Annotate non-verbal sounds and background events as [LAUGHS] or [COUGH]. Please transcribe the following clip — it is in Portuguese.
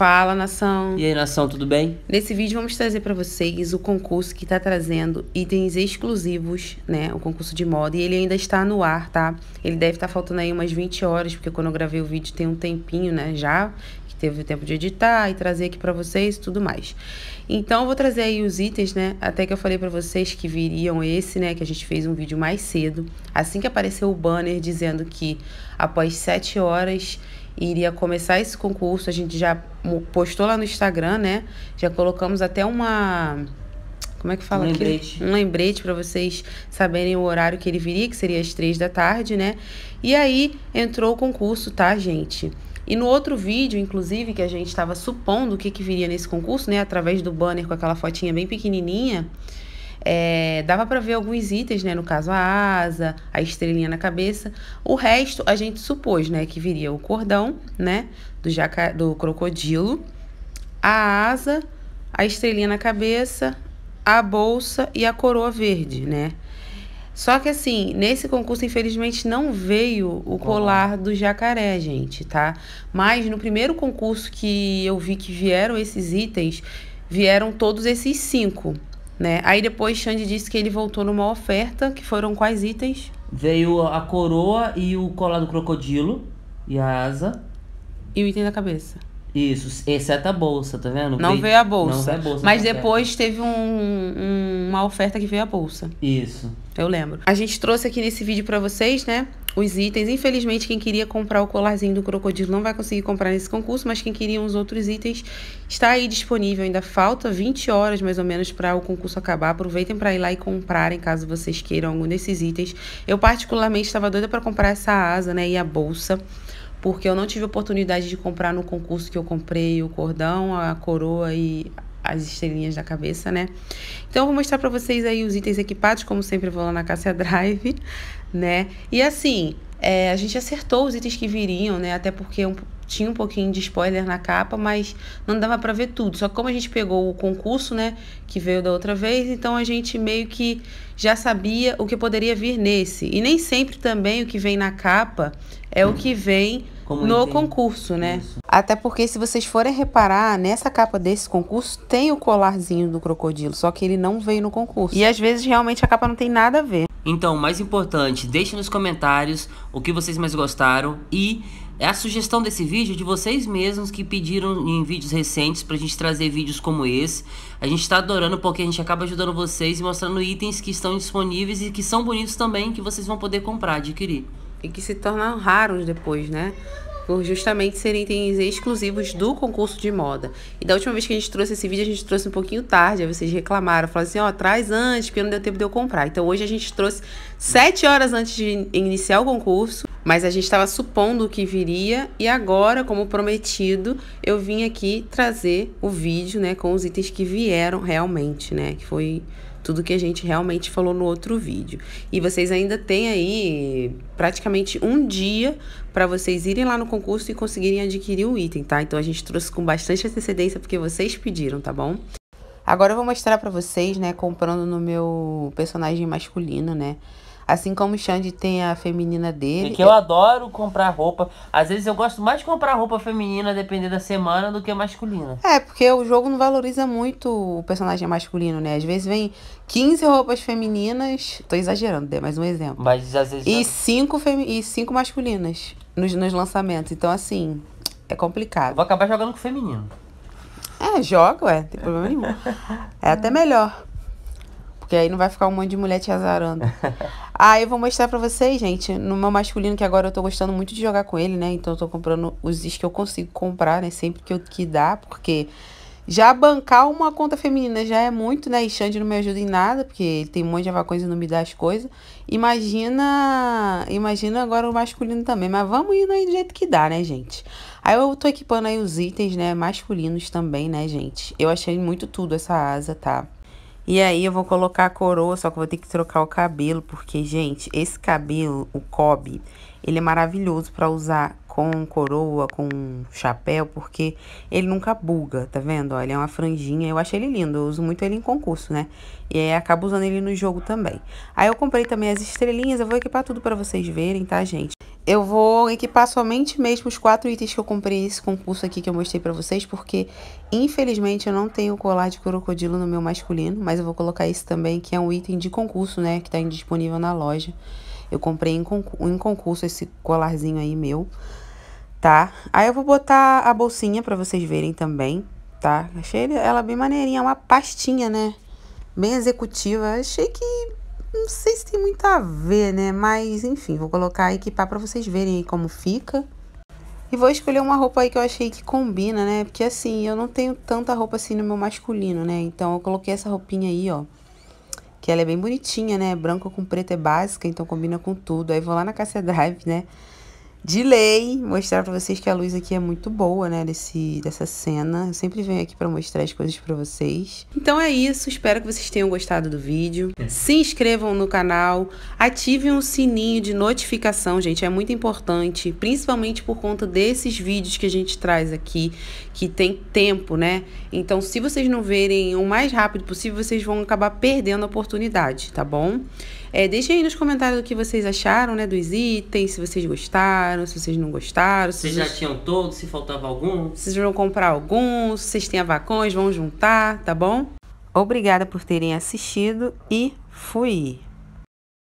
Fala, nação. E aí, nação, tudo bem? Nesse vídeo vamos trazer para vocês o concurso que está trazendo itens exclusivos, né? O concurso de moda e ele ainda está no ar, tá? Ele deve estar tá faltando aí umas 20 horas, porque quando eu gravei o vídeo tem um tempinho, né, já, que teve o tempo de editar e trazer aqui para vocês e tudo mais. Então, eu vou trazer aí os itens, né? Até que eu falei para vocês que viriam esse, né, que a gente fez um vídeo mais cedo, assim que apareceu o banner dizendo que após 7 horas iria começar esse concurso. A gente já postou lá no Instagram, né? Já colocamos até uma. Como é que fala um Lembrete. Um lembrete para vocês saberem o horário que ele viria, que seria às três da tarde, né? E aí entrou o concurso, tá, gente? E no outro vídeo, inclusive, que a gente estava supondo o que, que viria nesse concurso, né? Através do banner com aquela fotinha bem pequenininha, é, dava para ver alguns itens, né? No caso, a asa, a estrelinha na cabeça. O resto a gente supôs, né? Que viria o cordão, né? Do, jaca... do crocodilo, a asa, a estrelinha na cabeça, a bolsa e a coroa verde, né? Só que assim, nesse concurso, infelizmente, não veio o colar do jacaré, gente, tá? Mas no primeiro concurso que eu vi que vieram esses itens, vieram todos esses cinco. Né? Aí depois Xande disse que ele voltou numa oferta, que foram quais itens? Veio a coroa e o colar do crocodilo e a asa. E o item da cabeça. Isso, exceto é a bolsa, tá vendo? Não veio, a bolsa. Não veio a bolsa. Mas depois teve um, um, uma oferta que veio a bolsa. Isso. Eu lembro. A gente trouxe aqui nesse vídeo para vocês, né? os itens. Infelizmente, quem queria comprar o colarzinho do crocodilo não vai conseguir comprar nesse concurso, mas quem queria os outros itens está aí disponível. Ainda falta 20 horas mais ou menos para o concurso acabar. Aproveitem para ir lá e comprarem caso vocês queiram algum desses itens. Eu, particularmente, estava doida para comprar essa asa né, e a bolsa. Porque eu não tive oportunidade de comprar no concurso que eu comprei o cordão, a coroa e as estrelinhas da cabeça, né? Então, eu vou mostrar para vocês aí os itens equipados, como sempre, eu vou lá na Cássia Drive, [LAUGHS] né? E assim, é, a gente acertou os itens que viriam, né? Até porque um, tinha um pouquinho de spoiler na capa, mas não dava para ver tudo. Só que como a gente pegou o concurso, né, que veio da outra vez, então a gente meio que já sabia o que poderia vir nesse. E nem sempre também o que vem na capa é o que vem como no concurso, né? Isso. Até porque se vocês forem reparar, nessa capa desse concurso tem o colarzinho do crocodilo, só que ele não veio no concurso. E às vezes realmente a capa não tem nada a ver. Então, mais importante, deixe nos comentários o que vocês mais gostaram e é a sugestão desse vídeo de vocês mesmos que pediram em vídeos recentes pra gente trazer vídeos como esse. A gente tá adorando porque a gente acaba ajudando vocês e mostrando itens que estão disponíveis e que são bonitos também que vocês vão poder comprar, adquirir e que se tornaram raros depois, né? Por justamente serem itens exclusivos do concurso de moda. E da última vez que a gente trouxe esse vídeo, a gente trouxe um pouquinho tarde. Aí vocês reclamaram, falaram assim: ó, oh, traz antes, porque não deu tempo de eu comprar. Então hoje a gente trouxe sete horas antes de iniciar o concurso mas a gente estava supondo que viria e agora, como prometido, eu vim aqui trazer o vídeo, né, com os itens que vieram realmente, né, que foi tudo que a gente realmente falou no outro vídeo. E vocês ainda têm aí praticamente um dia para vocês irem lá no concurso e conseguirem adquirir o item, tá? Então a gente trouxe com bastante antecedência porque vocês pediram, tá bom? Agora eu vou mostrar para vocês, né, comprando no meu personagem masculino, né? Assim como o Xande tem a feminina dele. E é que eu é... adoro comprar roupa. Às vezes eu gosto mais de comprar roupa feminina, dependendo da semana, do que masculina. É, porque o jogo não valoriza muito o personagem masculino, né? Às vezes vem 15 roupas femininas. Tô exagerando, dê mais um exemplo. Mas às vezes. E 5 femi... e cinco masculinas nos, nos lançamentos. Então, assim, é complicado. Vou acabar jogando com o feminino. É, joga, ué, não tem problema nenhum. [LAUGHS] É até melhor. Porque aí não vai ficar um monte de mulher te azarando. [LAUGHS] aí eu vou mostrar pra vocês, gente, no meu masculino, que agora eu tô gostando muito de jogar com ele, né? Então eu tô comprando os is que eu consigo comprar, né? Sempre que, eu, que dá, porque já bancar uma conta feminina já é muito, né? E Xande não me ajuda em nada, porque ele tem um monte de avacões e não me dá as coisas. Imagina, imagina agora o masculino também, mas vamos indo aí do jeito que dá, né, gente? Aí eu tô equipando aí os itens, né, masculinos também, né, gente? Eu achei muito tudo essa asa, tá? E aí eu vou colocar a coroa, só que vou ter que trocar o cabelo, porque, gente, esse cabelo, o cobre, ele é maravilhoso para usar com coroa, com chapéu, porque ele nunca buga, tá vendo? Ó, ele é uma franjinha, eu achei ele lindo, eu uso muito ele em concurso, né? E aí acabo usando ele no jogo também. Aí eu comprei também as estrelinhas, eu vou equipar tudo para vocês verem, tá, gente? Eu vou equipar somente mesmo os quatro itens que eu comprei esse concurso aqui que eu mostrei pra vocês, porque infelizmente eu não tenho colar de crocodilo no meu masculino, mas eu vou colocar esse também, que é um item de concurso, né, que tá indisponível na loja. Eu comprei em, em concurso esse colarzinho aí meu, tá? Aí eu vou botar a bolsinha pra vocês verem também, tá? Achei ela bem maneirinha, uma pastinha, né? Bem executiva. Achei que não sei se tem muito a ver, né? Mas, enfim, vou colocar e equipar para vocês verem aí como fica. E vou escolher uma roupa aí que eu achei que combina, né? Porque, assim, eu não tenho tanta roupa assim no meu masculino, né? Então, eu coloquei essa roupinha aí, ó que ela é bem bonitinha, né? Branca com preto é básica, então combina com tudo. Aí vou lá na Cassia Drive, né? de lei mostrar para vocês que a luz aqui é muito boa, né, desse, dessa cena. Eu sempre venho aqui para mostrar as coisas para vocês. Então é isso, espero que vocês tenham gostado do vídeo. É. Se inscrevam no canal, ativem o sininho de notificação, gente, é muito importante, principalmente por conta desses vídeos que a gente traz aqui, que tem tempo, né? Então, se vocês não verem o mais rápido possível, vocês vão acabar perdendo a oportunidade, tá bom? É, deixem aí nos comentários o que vocês acharam, né? Dos itens, se vocês gostaram, se vocês não gostaram. Se vocês já tinham todos, se faltava algum. Se vocês vão comprar algum, se vocês têm avacões, vão juntar, tá bom? Obrigada por terem assistido e fui!